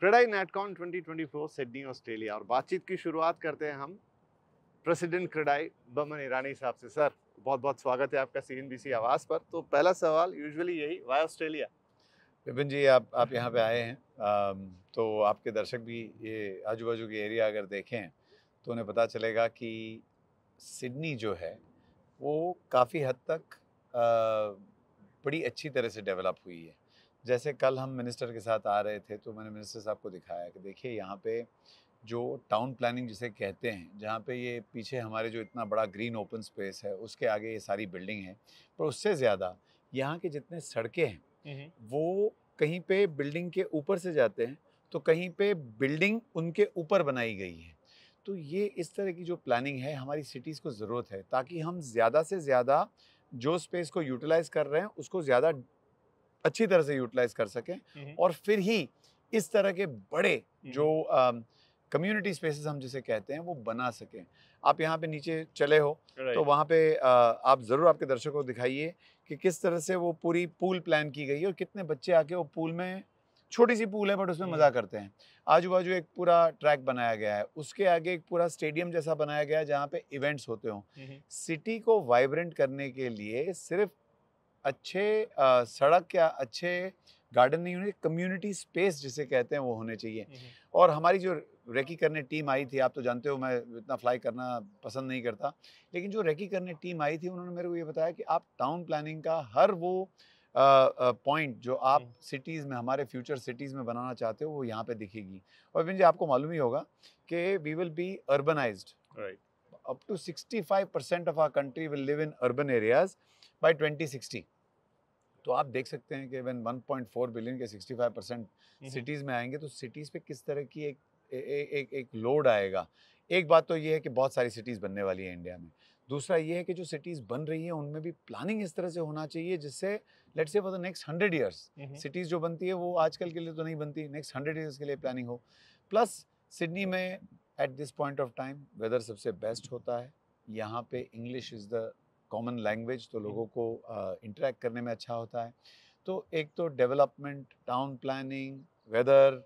CREDAI नेटकॉन 2024 Sydney Australia और बातचीत की शुरुआत करते हैं हम प्रेसिडेंट क्रेडाई बमन ईरानी साहब से सर बहुत बहुत स्वागत है आपका सी आवाज़ पर तो पहला सवाल यूजुअली यही वाई ऑस्ट्रेलिया विपिन जी आप आप यहाँ पे आए हैं आ, तो आपके दर्शक भी ये आजू बाजू के एरिया अगर देखें तो उन्हें पता चलेगा कि सिडनी जो है वो काफ़ी हद तक आ, बड़ी अच्छी तरह से डेवलप हुई है जैसे कल हम मिनिस्टर के साथ आ रहे थे तो मैंने मिनिस्टर साहब को दिखाया कि देखिए यहाँ पे जो टाउन प्लानिंग जिसे कहते हैं जहाँ पे ये पीछे हमारे जो इतना बड़ा ग्रीन ओपन स्पेस है उसके आगे ये सारी बिल्डिंग है पर उससे ज़्यादा यहाँ के जितने सड़कें हैं वो कहीं पे बिल्डिंग के ऊपर से जाते हैं तो कहीं पे बिल्डिंग उनके ऊपर बनाई गई है तो ये इस तरह की जो प्लानिंग है हमारी सिटीज़ को ज़रूरत है ताकि हम ज़्यादा से ज़्यादा जो स्पेस को यूटिलाइज़ कर रहे हैं उसको ज़्यादा अच्छी तरह से यूटिलाइज कर सकें हम्म। और फिर ही इस तरह के बड़े हम्म। जो कम्युनिटी स्पेसेस हम जिसे कहते हैं वो बना सकें आप यहाँ पे नीचे चले हो तो वहाँ पे आ, आप ज़रूर आपके दर्शकों को दिखाइए कि किस तरह से वो पूरी पूल प्लान की गई है और कितने बच्चे आके वो पूल में छोटी सी पूल है बट उसमें मज़ा हम्म। करते हैं आजू बाजू एक पूरा ट्रैक बनाया गया है उसके आगे एक पूरा स्टेडियम जैसा बनाया गया है जहाँ पे इवेंट्स होते हों सिटी को वाइब्रेंट करने के लिए सिर्फ अच्छे सड़क या अच्छे गार्डन नहीं होने कम्युनिटी स्पेस जिसे कहते हैं वो होने चाहिए और हमारी जो रेकी करने टीम आई थी आप तो जानते हो मैं इतना फ्लाई करना पसंद नहीं करता लेकिन जो रेकी करने टीम आई थी उन्होंने मेरे को ये बताया कि आप टाउन प्लानिंग का हर वो पॉइंट जो आप सिटीज़ में हमारे फ्यूचर सिटीज़ में बनाना चाहते हो वो यहाँ पे दिखेगी और विन जी आपको मालूम ही होगा कि we will be urbanize up to five percent of our country will live in urban areas by twenty sixty तो आप देख सकते हैं कि वन पॉइंट फोर बिलियन के सिक्सटी फाइव परसेंट सिटीज़ में आएंगे तो सिटीज़ पे किस तरह की एक ए, ए, एक एक लोड आएगा एक बात तो ये है कि बहुत सारी सिटीज़ बनने वाली है इंडिया में दूसरा ये है कि जो सिटीज़ बन रही हैं उनमें भी प्लानिंग इस तरह से होना चाहिए जिससे let's say for the next hundred years cities जो बनती है वो आजकल के लिए तो नहीं बनती नेक्स्ट हंड्रेड ईयर्स के लिए प्लानिंग हो प्लस सिडनी में at this point of time weather सबसे बेस्ट होता है यहाँ पे English is the common language तो लोगों को इंटरेक्ट करने में अच्छा होता है तो एक तो डेवलपमेंट टाउन प्लानिंग वेदर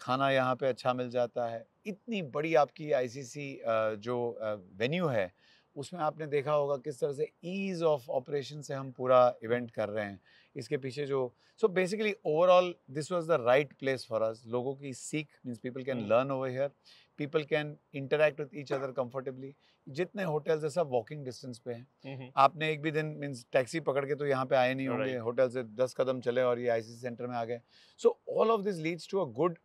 खाना यहाँ पे अच्छा मिल जाता है इतनी बड़ी आपकी आईसीसी जो वेन्यू है उसमें आपने देखा होगा किस तरह से ईज ऑफ ऑपरेशन से हम पूरा इवेंट कर रहे हैं इसके पीछे जो so basically overall this was the right place for us लोगों की सीख means people can learn over here people can interact with each other comfortably जितने होटल्स है सब वॉकिंग डिस्टेंस पे हैं हम्म, हम्म। आपने एक भी दिन मीन्स टैक्सी पकड़ के तो यहाँ पे आए नहीं होंगे होटल से दस कदम चले और ये सी सेंटर में आ गए so all of this leads to a good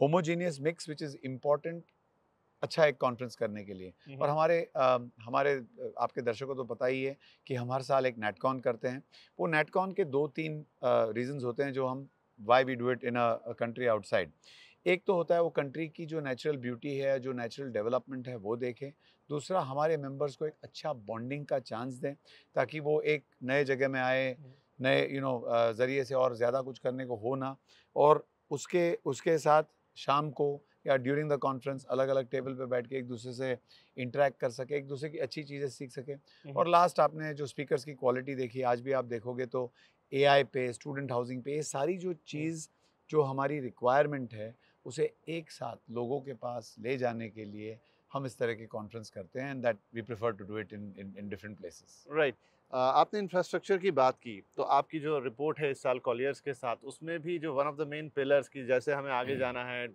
homogeneous mix which is important अच्छा एक कॉन्फ्रेंस करने के लिए और हमारे आ, हमारे आपके दर्शकों को तो पता ही है कि हम हर साल एक नेटकॉन करते हैं वो नेटकॉन के दो तीन रीजंस होते हैं जो हम why we do it in a country outside एक तो होता है वो कंट्री की जो नेचुरल ब्यूटी है जो नेचुरल डेवलपमेंट है वो देखें दूसरा हमारे मेंबर्स को एक अच्छा बॉन्डिंग का चांस दें ताकि वो एक नए जगह में आए नए यू नो ज़रिए से और ज़्यादा कुछ करने को हो ना और उसके उसके साथ शाम को या ड्यूरिंग द कॉन्फ्रेंस अलग अलग टेबल पे बैठ के एक दूसरे से इंटरेक्ट कर सके एक दूसरे की अच्छी चीज़ें सीख सके हम्म। और लास्ट आपने जो स्पीकर्स की क्वालिटी देखी आज भी आप देखोगे तो ए पे स्टूडेंट हाउसिंग पे ये सारी जो हम्म। चीज़ जो हमारी रिक्वायरमेंट है उसे एक साथ लोगों के पास ले जाने के लिए हम इस तरह के कॉन्फ्रेंस करते हैं and that we prefer to do it in in different places right आपने इंफ्रास्ट्रक्चर की बात की तो आपकी जो रिपोर्ट है इस साल कॉलियर्स के साथ उसमें भी जो one of the main pillars की जैसे हमें आगे हम्म। जाना है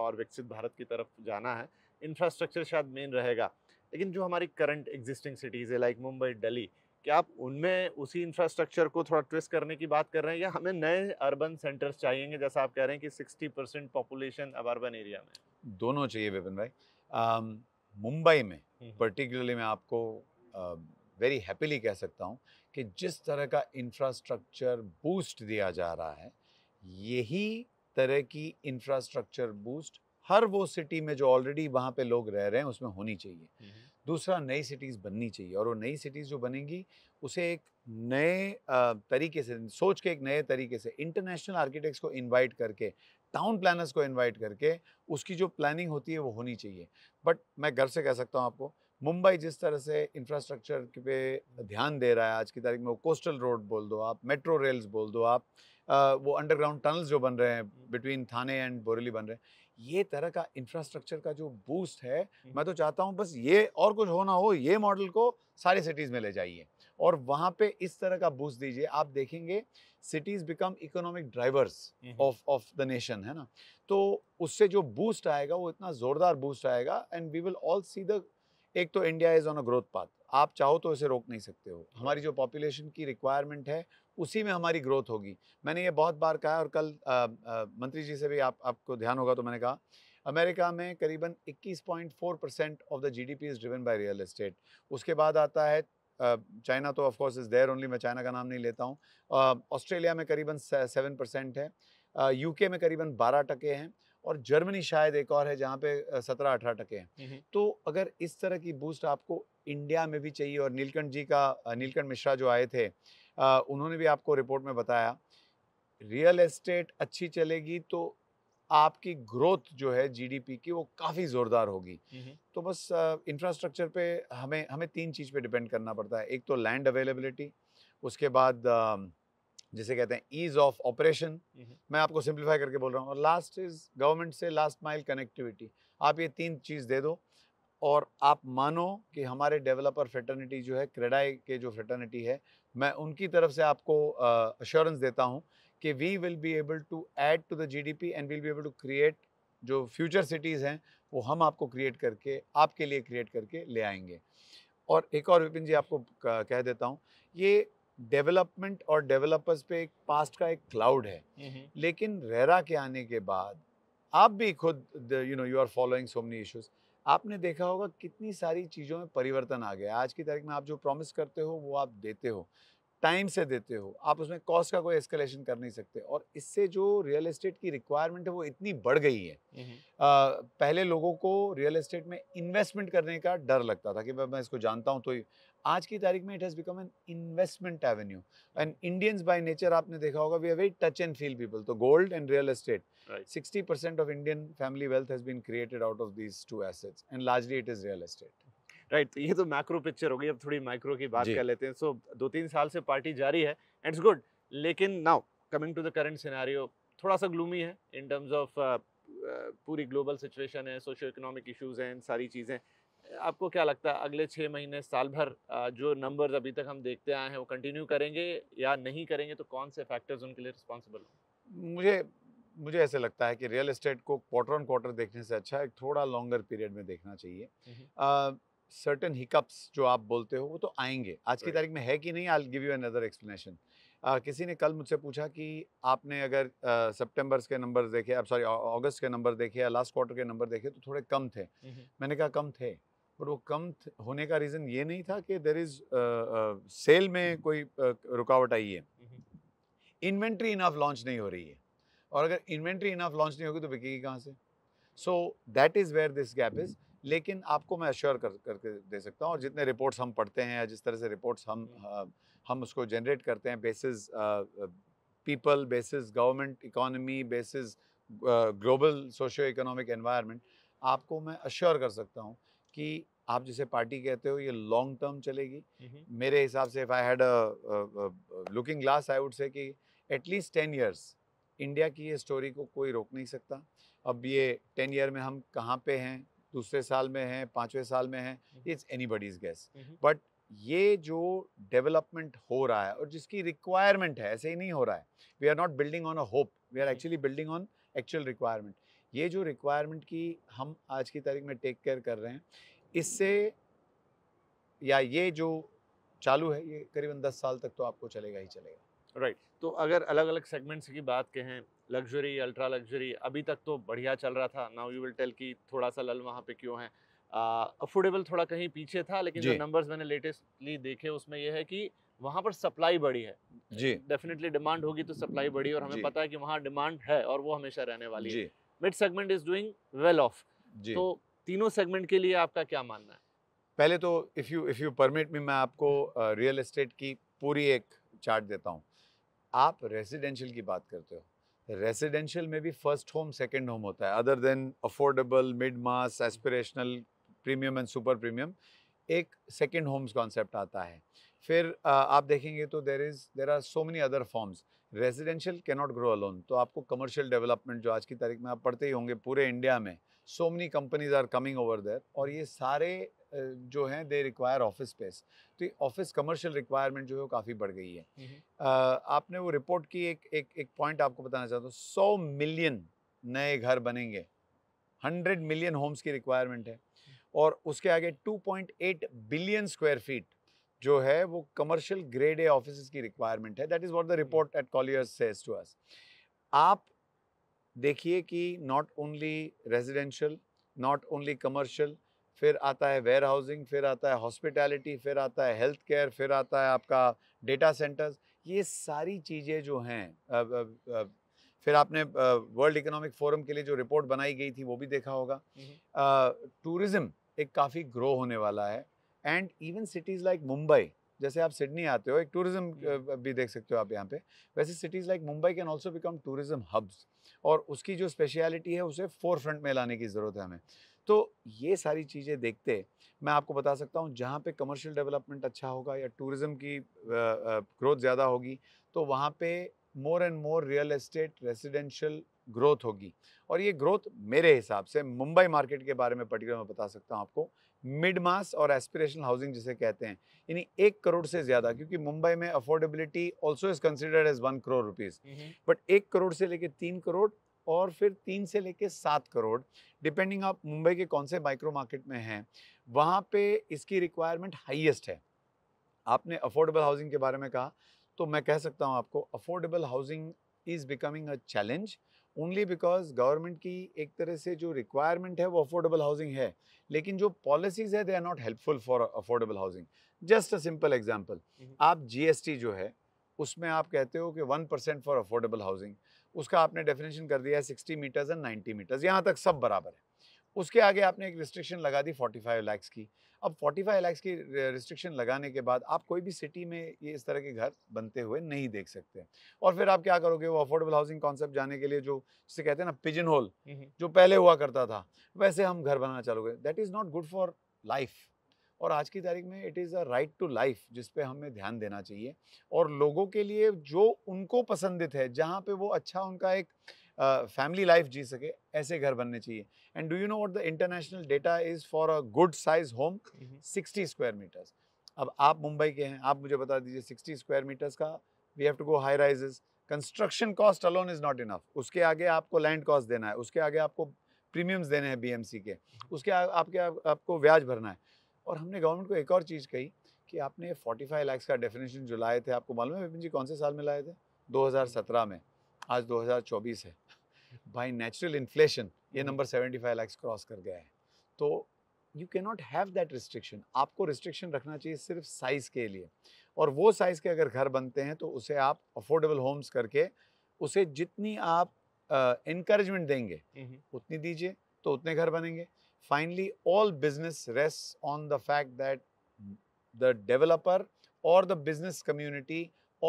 और विकसित भारत की तरफ जाना है इंफ्रास्ट्रक्चर शायद मेन रहेगा लेकिन जो हमारी करंट एग्जिस्टिंग सिटीज़ है लाइक मुंबई दिल्ली क्या आप उनमें उसी इंफ्रास्ट्रक्चर को थोड़ा ट्विस्ट करने की बात कर रहे हैं या हमें नए अर्बन सेंटर्स चाहिए जैसा आप कह रहे हैं कि सिक्सटी परसेंट पॉपुलेशन अब अर्बन एरिया में दोनों चाहिए विपिन भाई मुंबई में पर्टिकुलरली हम्म। मैं आपको वेरी हैप्पीली कह सकता हूँ कि जिस तरह का इंफ्रास्ट्रक्चर बूस्ट दिया जा रहा है यही तरह की इंफ्रास्ट्रक्चर बूस्ट हर वो सिटी में जो ऑलरेडी वहाँ पे लोग रह रहे हैं उसमें होनी चाहिए हम्म। दूसरा नई सिटीज़ बननी चाहिए और वो नई सिटीज़ जो बनेंगी उसे एक नए तरीके से सोच के एक नए तरीके से इंटरनेशनल आर्किटेक्ट्स को इनवाइट करके टाउन प्लानर्स को इनवाइट करके उसकी जो प्लानिंग होती है वो होनी चाहिए बट मैं घर से कह सकता हूँ आपको मुंबई जिस तरह से इंफ्रास्ट्रक्चर पे ध्यान दे रहा है आज की तारीख में वो कोस्टल रोड बोल दो आप मेट्रो रेल्स बोल दो आप वो अंडरग्राउंड टनल्स जो बन रहे हैं बिटवीन थाने एंड बोरेली बन रहे हैं ये तरह का इंफ्रास्ट्रक्चर का जो बूस्ट है हम्म। मैं तो चाहता हूँ बस ये और कुछ होना हो ये मॉडल को सारी सिटीज़ में ले जाइए और वहाँ पे इस तरह का बूस्ट दीजिए आप देखेंगे cities become economic drivers of of the nation है ना तो उससे जो बूस्ट आएगा वो इतना ज़ोरदार बूस्ट आएगा and we will all see the एक तो India is on a growth path आप चाहो तो इसे रोक नहीं सकते हो हमारी जो पॉपुलेशन की रिक्वायरमेंट है उसी में हमारी ग्रोथ होगी मैंने ये बहुत बार कहा और कल आ, आ, मंत्री जी से भी आप आपको ध्यान होगा तो मैंने कहा अमेरिका में करीबन 21.4 percent of the GDP is driven by real estate उसके बाद आता है चाइना तो ऑफकोर्स इज़ देयर ओनली मैं चाइना का नाम नहीं लेता हूँ ऑस्ट्रेलिया में करीबन सेवन परसेंट है यूके में करीबन बारह टके हैं और जर्मनी शायद एक और है जहाँ पे सत्रह अठारह टके हैं तो अगर इस तरह की बूस्ट आपको इंडिया में भी चाहिए और नीलकंठ जी का नीलकंठ मिश्रा जो आए थे उन्होंने भी आपको रिपोर्ट में बताया रियल एस्टेट अच्छी चलेगी तो आपकी ग्रोथ जो है जीडीपी की वो काफ़ी ज़ोरदार होगी तो बस इंफ्रास्ट्रक्चर पे हमें हमें तीन चीज़ पे डिपेंड करना पड़ता है एक तो लैंड अवेलेबिलिटी उसके बाद आ, जिसे कहते हैं ईज ऑफ ऑपरेशन मैं आपको सिंप्लीफाई करके बोल रहा हूँ और लास्ट इज गवर्नमेंट से लास्ट माइल कनेक्टिविटी आप ये तीन चीज़ दे दो और आप मानो कि हमारे डेवलपर फ्रेटर्निटी जो है क्रेडाई के जो फ्रेटर्निटी है मैं उनकी तरफ से आपको अश्योरेंस uh, देता हूँ कि we will be able to add to the G D P and will be able to create जो फ्यूचर सिटीज़ हैं वो हम आपको क्रिएट करके आपके लिए क्रिएट करके ले आएंगे और एक और विपिन जी आपको कह देता हूँ ये डेवलपमेंट और डेवलपर्स पे एक पास्ट का एक क्लाउड है लेकिन रेरा के आने के बाद आप भी खुद you know you are following so many issues आपने देखा होगा कितनी सारी चीज़ों में परिवर्तन आ गया आज की तारीख में आप जो प्रॉमिस करते हो वो आप देते हो टाइम से देते हो आप उसमें कॉस्ट का कोई एस्केलेशन कर नहीं सकते और इससे जो रियल एस्टेट की रिक्वायरमेंट है वो इतनी बढ़ गई है आ, पहले लोगों को रियल एस्टेट में इन्वेस्टमेंट करने का डर लगता था कि मैं इसको जानता हूँ तो आज की तारीख में it has become an investment avenue and Indians by nature आपने देखा होगा we are very touch and feel people तो gold and real estate sixty percent of Indian family wealth has been created out of these two assets and largely it is real estate right तो ये तो macro picture हो गई अब थोड़ी micro की बात कर लेते हैं सो so, दो तीन साल से पार्टी जारी है एंड इट्स गुड लेकिन now coming to the current scenario थोड़ा सा ग्लूमी है इन टर्म्स ऑफ पूरी ग्लोबल सिचुएशन है सोशो इकोनॉमिक इश्यूज हैं सारी चीज़ें आपको क्या लगता है अगले छः महीने साल भर जो नंबर्स अभी तक हम देखते आए हैं वो कंटिन्यू करेंगे या नहीं करेंगे तो कौन से फैक्टर्स उनके लिए रिस्पॉन्सिबल मुझे मुझे ऐसे लगता है कि रियल एस्टेट को क्वार्टर ऑन क्वार्टर देखने से अच्छा एक थोड़ा लॉन्गर पीरियड में देखना चाहिए सर्टन हम्म, हिकअप्स हम्म। जो आप बोलते हो वो तो आएंगे आज की तारीख में है कि नहीं I give you another explanation किसी ने कल मुझसे पूछा कि आपने अगर सेप्टेम्बर्स uh, के नंबर देखे सॉरी अगस्त के नंबर देखे या लास्ट क्वार्टर के नंबर देखे तो थोड़े कम थे हम्म, मैंने कहा कम थे पर वो कम होने का रीज़न ये नहीं था कि देर इज़ सेल में हम्म। कोई uh, रुकावट आई है हम्म, हम्म। इन्वेंट्री इनाफ लॉन्च नहीं हो रही है और अगर इन्वेंट्री इनाफ लॉन्च नहीं होगी तो बिकेगी कहाँ से so that is where this gap is लेकिन आपको मैं अश्योर कर करके दे सकता हूँ और जितने रिपोर्ट्स हम पढ़ते हैं या जिस तरह से रिपोर्ट्स हम हम उसको जनरेट करते हैं basis people basis government economy basis global socio economic environment आपको मैं अश्योर कर सकता हूँ कि आप जिसे पार्टी कहते हो ये लॉन्ग टर्म चलेगी मेरे हिसाब से if I had looking glass I would say कि एटलीस्ट टेन ईयर्स इंडिया की ये स्टोरी को कोई रोक नहीं सकता अब ये टेन ईयर में हम कहाँ पे हैं दूसरे साल में हैं पाँचवें साल में हैं it's anybody's guess but ये जो डेवलपमेंट हो रहा है और जिसकी रिक्वायरमेंट है ऐसे ही नहीं हो रहा है we are not building on a hope we are actually building on actual requirement ये जो रिक्वायरमेंट की हम आज की तारीख में टेक केयर कर रहे हैं इससे या ये जो चालू है ये करीबन दस साल तक तो आपको चलेगा ही चलेगा राइट right. तो अगर अलग अलग सेगमेंट्स की बात कहें लग्जरी अल्ट्रा लग्जरी अभी तक तो बढ़िया चल रहा था नाउ यू विल टेल कि थोड़ा सा लल वहाँ पे क्यों है अफोर्डेबल uh, थोड़ा कहीं पीछे था लेकिन जो नंबर्स मैंने लेटेस्टली देखे उसमें यह है कि वहाँ पर सप्लाई बढ़ी है जी डेफिनेटली डिमांड होगी तो सप्लाई बढ़ी और हमें पता है कि वहाँ डिमांड है और वो हमेशा रहने वाली है mid segment is doing well off तो तीनों सेगमेंट के लिए आपका क्या मानना है पहले तो if you if you permit me मैं आपको रियल uh, एस्टेट की पूरी एक चार्ट देता हूँ आप रेजिडेंशियल की बात करते हो रेजिडेंशियल में भी फर्स्ट होम सेकंड होम होता है other than affordable mid mass aspirational premium and super premium एक सेकंड होम्स कॉन्सेप्ट आता है फिर आप देखेंगे तो there is there are so many other forms residential not grow alone तो आपको कमर्शियल डेवलपमेंट जो आज की तारीख में आप पढ़ते ही होंगे पूरे इंडिया में so many companies are coming over there और ये सारे जो हैं दे रिक्वायर ऑफिस स्पेस तो ये ऑफिस कमर्शियल रिक्वायरमेंट जो है वो काफ़ी बढ़ गई है हम्म, हम्म। आपने वो रिपोर्ट की एक एक एक पॉइंट आपको बताना चाहता हूँ सौ मिलियन नए घर बनेंगे हंड्रेड मिलियन होम्स की रिक्वायरमेंट है हम्म। और उसके आगे एट बिलियन स्क्वायर फीट जो है वो कमर्शियल ग्रेड ए ऑफिस की रिक्वायरमेंट है that is what the report at Colliers says to us आप देखिए कि not only residential not only commercial फिर आता है वेयर हाउसिंग फिर आता है हॉस्पिटैलिटी फिर आता है हेल्थ केयर फिर आता है आपका डेटा सेंटर्स ये सारी चीज़ें जो हैं फिर आपने वर्ल्ड इकोनॉमिक फोरम के लिए जो रिपोर्ट बनाई गई थी वो भी देखा होगा टूरिज़्म हम्म। एक काफ़ी ग्रो होने वाला है and even cities like Mumbai जैसे आप सिडनी आते हो एक टूरिज्म भी देख सकते हो आप यहाँ पे वैसे cities like Mumbai can also become tourism hubs और उसकी जो स्पेशलिटी है उसे फोर फ्रंट में लाने की ज़रूरत है हमें तो ये सारी चीज़ें देखते मैं आपको बता सकता हूँ जहाँ पे कमर्शियल डेवलपमेंट अच्छा होगा या टूरिज़्म की ग्रोथ ज़्यादा होगी तो वहाँ पे more and more real estate residential growth होगी और ये ग्रोथ मेरे हिसाब से मुंबई मार्केट के बारे में पर्टिकुलर मैं बता सकता हूँ आपको मिड मास और एस्पिरेशनल हाउसिंग जिसे कहते हैं यानी एक करोड़ से ज़्यादा क्योंकि मुंबई में affordability also is considered as one crore rupees but एक करोड़ से लेके तीन करोड़ और फिर तीन से लेके सात करोड़ डिपेंडिंग आप मुंबई के कौन से माइक्रो मार्केट में हैं वहाँ पे इसकी रिक्वायरमेंट हाइएस्ट है आपने अफोर्डेबल हाउसिंग के बारे में कहा तो मैं कह सकता हूँ आपको affordable housing is becoming a challenge only because government की एक तरह से जो रिक्वायरमेंट है वो अफोर्डेबल हाउसिंग है लेकिन जो पॉलिसीज है they are not helpful for affordable housing just a simple example आप जीएसटी जो है उसमें आप कहते हो कि one percent for affordable housing उसका आपने डेफिनेशन कर दिया है sixty meters and ninety meters यहाँ तक सब बराबर है उसके आगे आपने एक रिस्ट्रिक्शन लगा दी 45 लाख की अब 45 लाख की रिस्ट्रिक्शन लगाने के बाद आप कोई भी सिटी में ये इस तरह के घर बनते हुए नहीं देख सकते और फिर आप क्या करोगे वो अफोर्डेबल हाउसिंग कॉन्सेप्ट जाने के लिए जो जिसे कहते हैं ना पिजन होल जो पहले हुआ करता था वैसे हम घर बनाना चाहोगे that is not good for life और आज की तारीख में it is a right to life जिस पे हमें ध्यान देना चाहिए और लोगों के लिए जो उनको पसंदित है जहाँ पे वो अच्छा उनका एक फैमिली लाइफ जी सके ऐसे घर बनने चाहिए and do you know what the international data is for a good size home sixty square meters अब आप मुंबई के हैं आप मुझे बता दीजिए सिक्सटी स्क्वायर मीटर्स का we have to go high rises construction cost alone is not enough उसके आगे आपको लैंड कॉस्ट देना है उसके आगे आपको प्रीमियम्स देने हैं बीएमसी के हम्म। उसके आ, आपके आपको ब्याज भरना है और हमने गवर्नमेंट को एक और चीज़ कही कि आपने 45 लाख का डेफिनेशन जो लाए थे आपको मालूम है विपिन जी कौन से साल में लाए थे 2017 हम्म। में आज 2024 है बाई नेचुरल इन्फ्लेशन ये नंबर 75 लैक्स क्रॉस कर गया है तो you can not have that restriction आपको रिस्ट्रिक्शन रखना चाहिए सिर्फ साइज़ के लिए और वो साइज़ के अगर घर बनते हैं तो उसे आप अफोर्डेबल होम्स करके उसे जितनी आप इनक्रेजमेंट uh, देंगे हम्म। उतनी दीजिए तो उतने घर बनेंगे finally all business rest on the fact that the developer और द बिजनेस कम्युनिटी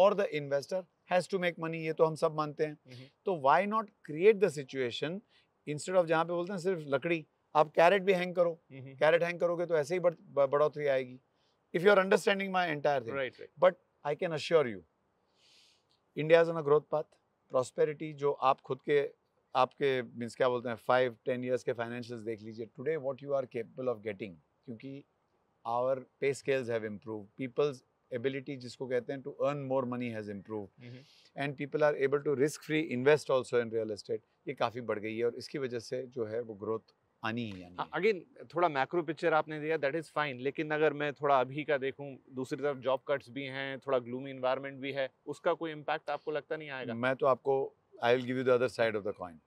और the investor has to make money ये तो हम सब मानते हैं हम्म, हम्म। तो why not create the situation instead of जहाँ पे बोलते हैं सिर्फ लकड़ी आप कैरेट भी हैंग करो कैरेट हम्म, हैंग करोगे तो ऐसे ही बढ़ोतरी आएगी if you are understanding my entire thing but I can assure you India is on a growth path prosperity जो आप खुद के आपके मीन्स क्या बोलते हैं फाइव टेन ईयर्स के फाइनेंशियल देख लीजिए today what you are capable of getting क्योंकि our pay scales have improve people's ability जिसको कहते हैं to earn more money has improve and people are able to risk free invest also in real in ये काफ़ी बढ़ गई है और इसकी वजह से जो है वो ग्रोथ आनी ही आनी अगेन हाँ, थोड़ा मैक्रो पिक्चर आपने दिया दैट इज़ फाइन लेकिन अगर मैं थोड़ा अभी का देखूं दूसरी तरफ जॉब कट्स भी हैं थोड़ा ग्लूमी इन्वायरमेंट भी है उसका कोई इम्पैक्ट आपको लगता नहीं आएगा मैं तो आपको I will give you the other side of the coin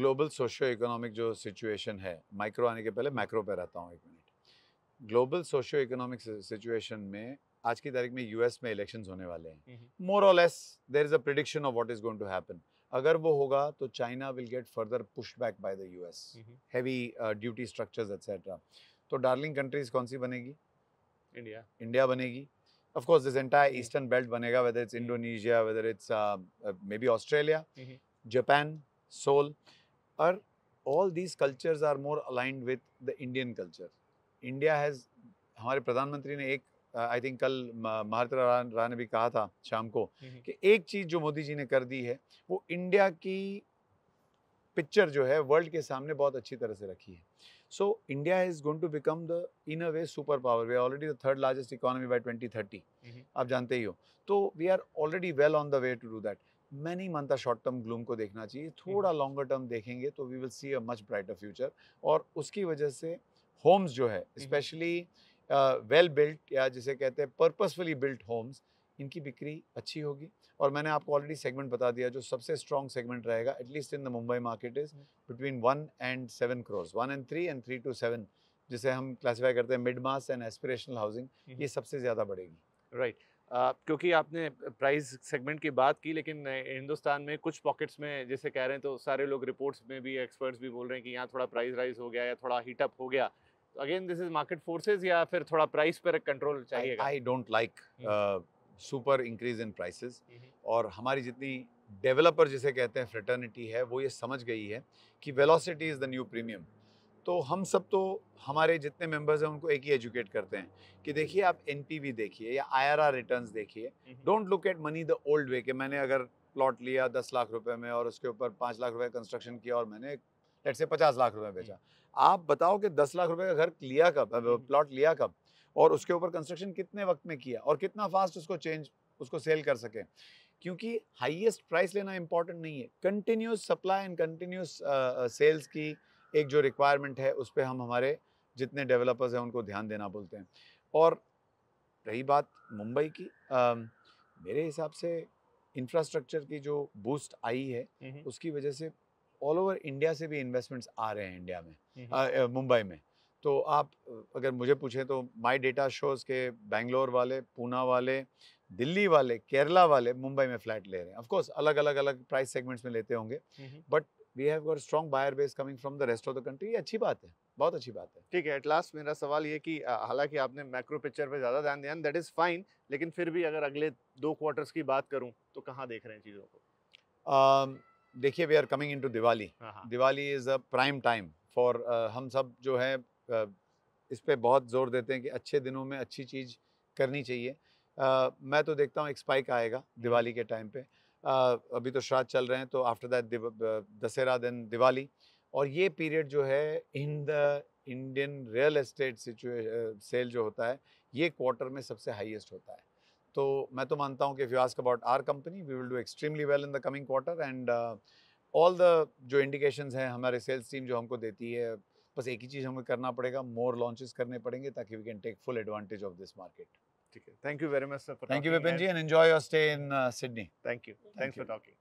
global socio economic जो सिचुएशन है माइक्रो आने के पहले मैक्रो पे रहता हूँ एक minute global socio economic situation में आज की तारीख में यूएस में इलेक्शन होने वाले हैं मोर और less there is a prediction of what is going to happen अगर वो होगा तो China will get further push back by the US heavy duty structures etcetera तो डार्लिंग कंट्रीज कौन सी बनेगी इंडिया इंडिया बनेगी of course this entire eastern belt बनेगा whether it's Indonesia whether it's maybe Australia Japan Seoul और all these cultures are more aligned with the Indian culture India has हमारे प्रधानमंत्री ने एक आई थिंक कल महारतरा रा ने भी कहा था शाम को हम्म, हम्म। कि एक चीज़ जो मोदी जी ने कर दी है वो इंडिया की पिक्चर जो है वर्ल्ड के सामने बहुत अच्छी तरह से रखी है so India is going to become the in a way super power we are already the third largest economy by 2030 आप जानते ही हो तो we are already well on the way to do that मैं नहीं मानता शॉर्ट टर्म ग्लूम को देखना चाहिए हम्म, थोड़ा लॉन्गर टर्म देखेंगे तो we will see a much brighter future और उसकी वजह से होम्स जो है हम्म। स्पेशली वेल बिल्ट या जिसे कहते हैं पर्पसफुली बिल्ट होम्स इनकी बिक्री अच्छी होगी और मैंने आपको ऑलरेडी सेगमेंट बता दिया जो सबसे स्ट्रॉन्ग सेगमेंट रहेगा at least in the Mumbai market is between one and seven crores one and three and three two seven जिसे हम क्लासीफाई करते हैं mid mass and aspirational housing ये हम्म। सबसे ज़्यादा बढ़ेगी राइट right. क्योंकि आपने प्राइस सेगमेंट की बात की लेकिन हिंदुस्तान में कुछ पॉकेट्स में जैसे कह रहे हैं तो सारे लोग रिपोर्ट्स में भी एक्सपर्ट्स भी बोल रहे हैं कि यहाँ थोड़ा प्राइस राइज हो गया या थोड़ा हीटअप हो गया तो again this is market forces या फिर थोड़ा प्राइस पर कंट्रोल चाहिए I don't like super increase in prices और हमारी जितनी डेवलपर जिसे कहते हैं फ्रेटर्निटी है वो ये समझ गई है कि velocity is the new premium तो हम सब तो हमारे जितने मेंबर्स हैं उनको एक ही एजुकेट करते हैं कि देखिए आप एन देखिए या आई आर आर रिटर्न देखिए don't look at money the old way कि मैंने अगर प्लॉट लिया दस लाख रुपए में और उसके ऊपर पाँच लाख रुपए कंस्ट्रक्शन किया और मैंने लेट से पचास लाख रुपए बेचा हम्म। आप बताओ कि दस लाख रुपए का घर लिया कब प्लॉट हम्म, हम्म। लिया कब और उसके ऊपर कंस्ट्रक्शन कितने वक्त में किया और कितना फास्ट उसको चेंज उसको सेल कर सकें क्योंकि हाईएस्ट प्राइस लेना इंपॉर्टेंट नहीं है continuous supply and continuous sales की एक जो रिक्वायरमेंट है उस पर हम हमारे जितने डेवलपर्स हैं उनको ध्यान देना बोलते हैं और रही बात मुंबई की आ, मेरे हिसाब से इंफ्रास्ट्रक्चर की जो बूस्ट आई है उसकी वजह से ऑल ओवर इंडिया से भी इन्वेस्टमेंट्स आ रहे हैं इंडिया में मुंबई में तो आप अगर मुझे पूछें तो माय डेटा शोज के बैंगलोर वाले पूना वाले दिल्ली वाले केरला वाले मुंबई में फ्लैट ले रहे हैं ऑफ कोर्स अलग अलग अलग प्राइस सेगमेंट्स में लेते होंगे but we have got strong buyer base coming from the rest of the country ये अच्छी बात है बहुत अच्छी बात है ठीक है एट लास्ट मेरा सवाल ये कि हालांकि आपने मैक्रो पिक्चर पे ज़्यादा ध्यान दिया दैट इज़ फाइन लेकिन फिर भी अगर अगले दो क्वार्टर्स की बात करूँ तो कहाँ देख रहे हैं चीज़ों को देखिए we are coming in to Diwali Diwali is a prime time for हम सब जो है uh, इस पर बहुत जोर देते हैं कि अच्छे दिनों में अच्छी चीज़ करनी चाहिए uh, मैं तो देखता हूँ एक स्पाइक आएगा दिवाली हम्म। के टाइम पे अभी तो श्राद्ध चल रहे हैं तो after that Dussehra then Diwali और ये पीरियड जो है in the Indian real estate sale जो होता है ये क्वार्टर में सबसे हाईएस्ट होता है तो मैं तो मानता हूँ कि if about our company we will do extremely well in the coming quarter and all the जो इंडिकेशन हैं हमारे सेल्स टीम जो हमको देती है बस एक ही चीज़ हमें करना पड़ेगा मोर लॉन्चेस करने पड़ेंगे ताकि we can take full advantage of this market Thank you very much, sir. For Thank you, Vipinji, and enjoy your stay in uh, Sydney. Thank you. Thanks for talking.